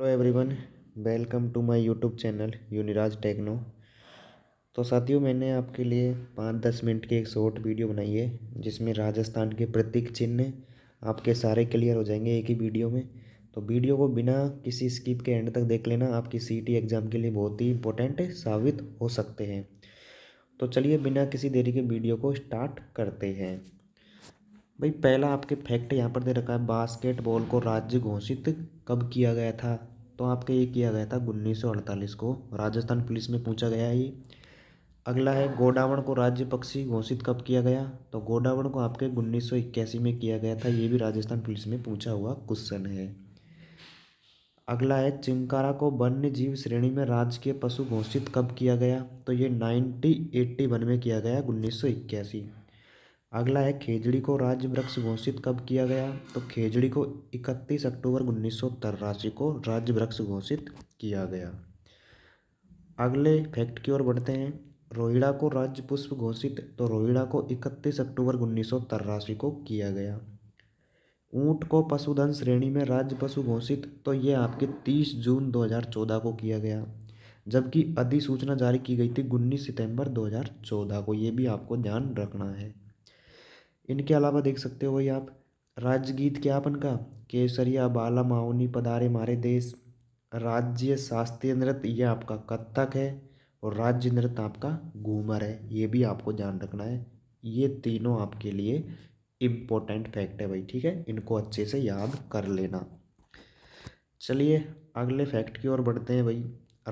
hello everyone welcome to my YouTube channel यूनिराज techno तो साथियों मैंने आपके लिए पाँच दस मिनट की एक शॉर्ट वीडियो बनाई है जिसमें राजस्थान के प्रतीक चिन्ह आपके सारे क्लियर हो जाएंगे एक ही वीडियो में तो वीडियो को बिना किसी स्किप के एंड तक देख लेना आपकी सी एग्ज़ाम के लिए बहुत ही इंपॉर्टेंट साबित हो सकते हैं तो चलिए बिना किसी देरी के वीडियो को स्टार्ट करते हैं भाई पहला आपके फैक्ट यहाँ पर दे रखा है बास्केटबॉल को राज्य घोषित कब किया गया था तो आपके ये किया गया था उन्नीस को राजस्थान पुलिस में पूछा गया है ये अगला है गोडावण को राज्य पक्षी घोषित कब किया गया तो गोडावण को आपके उन्नीस में किया गया था ये भी राजस्थान पुलिस में पूछा हुआ क्वेश्चन है अगला है चिंकारा को वन्य जीव श्रेणी में राजकीय पशु घोषित कब किया गया तो ये नाइनटीन एट्टी वन में किया गया उन्नीस सौ इक्यासी अगला है खेजड़ी को राज्य वृक्ष घोषित कब किया गया तो खेजड़ी को 31 अक्टूबर उन्नीस को राज्य वृक्ष घोषित किया गया अगले फैक्ट की ओर बढ़ते हैं रोहिड़ा को राज्य पुष्प घोषित तो रोहिड़ा को 31 अक्टूबर उन्नीस को किया गया ऊँट को पशुधन श्रेणी में राज्य पशु घोषित तो ये आपके 30 जून 2014 को किया गया जबकि अधिसूचना जारी की गई थी उन्नीस सितंबर 2014 को ये भी आपको ध्यान रखना है इनके अलावा देख सकते हो भाई आप राजगीत क्या अपन का केसरिया बाला माउनी पदारे मारे देश राज्य शास्त्रीय नृत्य यह आपका कत्थक है और राज्य नृत्य आपका घूमर है ये भी आपको ध्यान रखना है ये तीनों आपके लिए इम्पोर्टेंट फैक्ट है भाई ठीक है इनको अच्छे से याद कर लेना चलिए अगले फैक्ट की ओर बढ़ते हैं भाई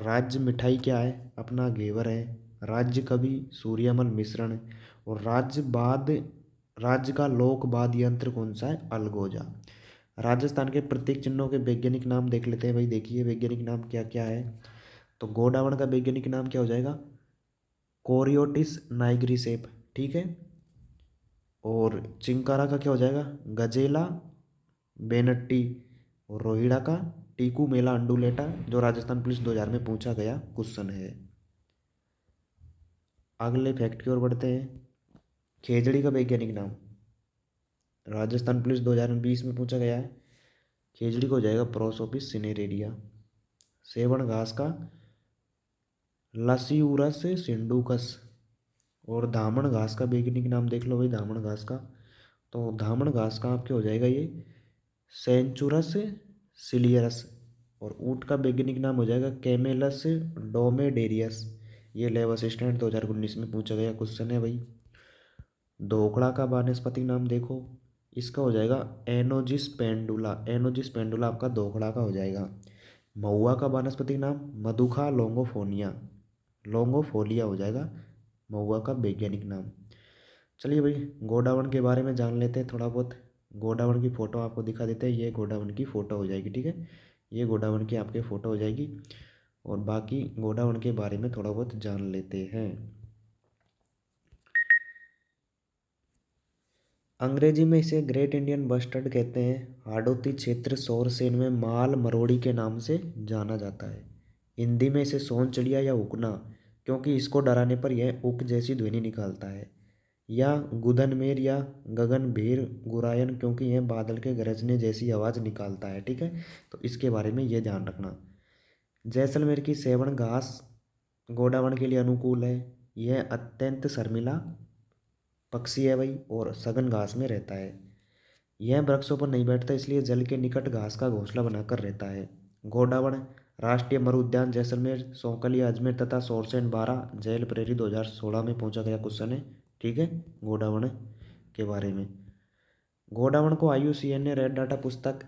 राज्य मिठाई क्या है अपना घेवर है राज्य कवि सूर्यमल मिश्रण और राज्य बाद राज्य का लोकवाद यंत्र कौन सा है अलगोजा राजस्थान के प्रतीक चिन्हों के वैज्ञानिक नाम देख लेते हैं भाई देखिए वैज्ञानिक नाम क्या क्या है तो गोडावण का वैज्ञानिक नाम क्या हो जाएगा कोरियोटिस नाइग्रीसेप ठीक है और चिंकारा का क्या हो जाएगा गजेला बेनट्टी और रोहिड़ा का टीकू मेला अंडूलेटा जो राजस्थान पुलिस 2000 में पूछा गया क्वेश्चन है अगले फैक्ट की ओर बढ़ते हैं खेजड़ी का वैज्ञानिक नाम राजस्थान पुलिस 2020 में पूछा गया है खेजड़ी को जाएगा प्रोसोपिस सिनेरेरिया सेवन घास का लसीउरस सिंडूकस और धामण घास का वैज्ञानिक नाम देख लो भाई धामण घास का तो धामण घास का आपके हो जाएगा ये सेंचुरस सिलियरस और ऊँट का वैज्ञानिक नाम हो जाएगा कैमेलस डोमेडेरियस ये लेब असिस्टेंट दो हज़ार उन्नीस में पूछा गया क्वेश्चन है भाई धोखड़ा का वानस्पतिक नाम देखो इसका हो जाएगा एनोजिस पेंडुला एनोजिस पेंडुला आपका धोखड़ा का हो जाएगा महुआ का वानस्पतिक नाम मधुखा लोंगोफोनिया लोंगोफोलिया हो जाएगा महुआ का वैज्ञानिक नाम चलिए भाई गोडावन के बारे में जान लेते हैं थोड़ा बहुत गोडावन की फ़ोटो आपको दिखा देते हैं ये गोडावन की फ़ोटो हो जाएगी ठीक है ये गोडावन की आपके फ़ोटो हो जाएगी और बाकी गोडावन के बारे में थोड़ा बहुत जान लेते हैं अंग्रेजी में इसे ग्रेट इंडियन बस्टर्ड कहते हैं हाडोती क्षेत्र शौरसेन में माल मरोड़ी के नाम से जाना जाता है हिंदी में इसे सोन चिड़िया या उकना क्योंकि इसको डराने पर यह उक जैसी ध्वनि निकालता है या गुदनमेर या गगनभीर गुरायन क्योंकि यह बादल के गरजने जैसी आवाज़ निकालता है ठीक है तो इसके बारे में यह ध्यान रखना जैसलमेर की सेवन घास गोडावन के लिए अनुकूल है यह अत्यंत शर्मिला पक्षी है भाई और सघन घास में रहता है यह वृक्षों पर नहीं बैठता इसलिए जल के निकट घास का घोंसला बनाकर रहता है गोडावण राष्ट्रीय मरु उद्यान जैसलमेर सौकली अजमेर तथा सोरसेन बारह जैल प्रेरी 2016 में पहुंचा गया क्वेश्चन है ठीक है गोडावण के बारे में गोडावण को आयु सी एन ने रेड डाटा पुस्तक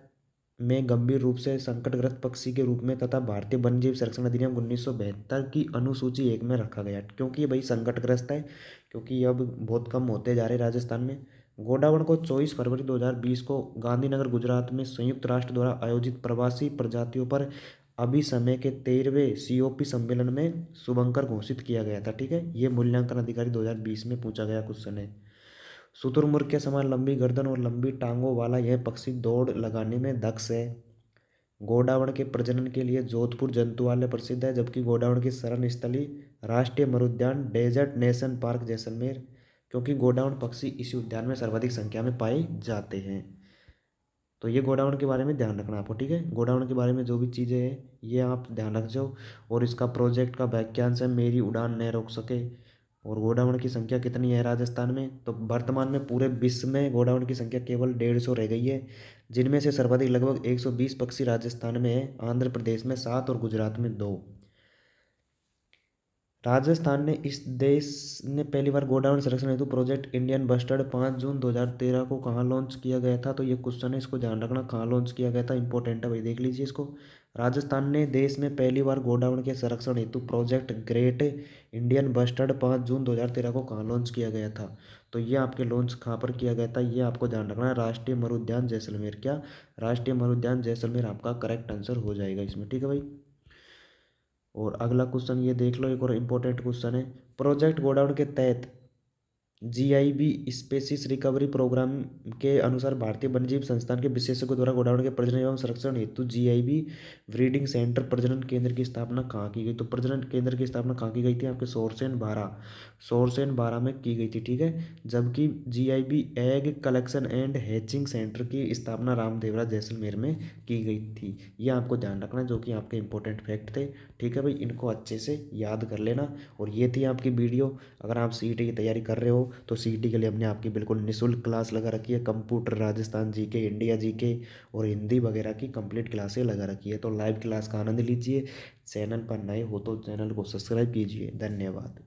में गंभीर रूप से संकटग्रस्त पक्षी के रूप में तथा भारतीय वन्यजीव संरक्षण अधिनियम उन्नीस की अनुसूची एक में रखा गया क्योंकि ये भाई संकटग्रस्त है क्योंकि अब बहुत कम होते जा रहे राजस्थान में गोडावण को 24 फरवरी 2020 को गांधीनगर गुजरात में संयुक्त राष्ट्र द्वारा आयोजित प्रवासी प्रजातियों पर अभी समय के तेरहवें सीओपी सम्मेलन में शुभंकर घोषित किया गया था ठीक है ये मूल्यांकन अधिकारी 2020 में पूछा गया क्वेश्चन है शुतुरमुर्ग के समान लंबी गर्दन और लंबी टांगों वाला यह पक्षी दौड़ लगाने में दक्ष है गोडावण के प्रजनन के लिए जोधपुर जंतुवालय प्रसिद्ध है जबकि गोडावण की शरण स्थली राष्ट्रीय मरुद्यान डेजर्ट नेशन पार्क जैसलमेर क्योंकि गोडाउन पक्षी इसी उद्यान में सर्वाधिक संख्या में पाए जाते हैं तो ये गोडाउन के बारे में ध्यान रखना आपको ठीक है गोडाउन के बारे में जो भी चीज़ें हैं ये आप ध्यान रख जाओ और इसका प्रोजेक्ट का वाक्यांश है मेरी उड़ान न रोक सके और गोडाउन की संख्या कितनी है राजस्थान में तो वर्तमान में पूरे विश्व में गोडाउन की संख्या केवल डेढ़ सौ रह गई है जिनमें से सर्वाधिक लगभग एक सौ बीस पक्षी राजस्थान में है आंध्र प्रदेश में सात और गुजरात में दो राजस्थान ने इस देश ने पहली बार गोडाउन संरक्षण हेतु प्रोजेक्ट इंडियन बस्टर्ड पाँच जून 2013 को कहाँ लॉन्च किया गया था तो ये क्वेश्चन है इसको ध्यान रखना कहाँ लॉन्च किया गया था इंपॉर्टेंट है भाई देख लीजिए इसको राजस्थान ने देश में पहली बार गोडाउन के संरक्षण हेतु प्रोजेक्ट ग्रेट इंडियन बस्टर्ड पाँच जून 2013 को कहाँ लॉन्च किया गया था तो ये आपके लॉन्च कहाँ पर किया गया था ये आपको ध्यान रखना है राष्ट्रीय मरुद्यान जैसलमेर क्या राष्ट्रीय मरुद्यान जैसलमेर आपका करेक्ट आंसर हो जाएगा इसमें ठीक है भाई और अगला क्वेश्चन ये देख लो एक और इम्पोर्टेंट क्वेश्चन है प्रोजेक्ट गोडाउन के तहत जीआईबी स्पेसिस रिकवरी प्रोग्राम के अनुसार भारतीय वन्यजीव संस्थान के विशेषज्ञों द्वारा गोडाउन के प्रजनन एवं संरक्षण हेतु जीआईबी ब्रीडिंग सेंटर प्रजनन केंद्र की स्थापना कहाँ की गई तो प्रजनन केंद्र की स्थापना कहाँ की गई थी आपके सोरसेन बारह सोरसेन बारह में की गई थी ठीक है जबकि GIB egg collection and hatching centre की स्थापना रामदेवरा जैसलमेर में की गई थी ये आपको ध्यान रखना जो कि आपके इंपॉर्टेंट फैक्ट थे ठीक है भाई इनको अच्छे से याद कर लेना और ये थी आपकी वीडियो अगर आप सी की तैयारी कर रहे हो तो सी e के लिए हमने आपकी बिल्कुल निःशुल्क क्लास लगा रखी है कंप्यूटर राजस्थान जी के इंडिया जी के और हिंदी वगैरह की कंप्लीट क्लासें लगा रखी है तो लाइव क्लास का आनंद लीजिए चैनल पर नए हो तो चैनल को सब्सक्राइब कीजिए धन्यवाद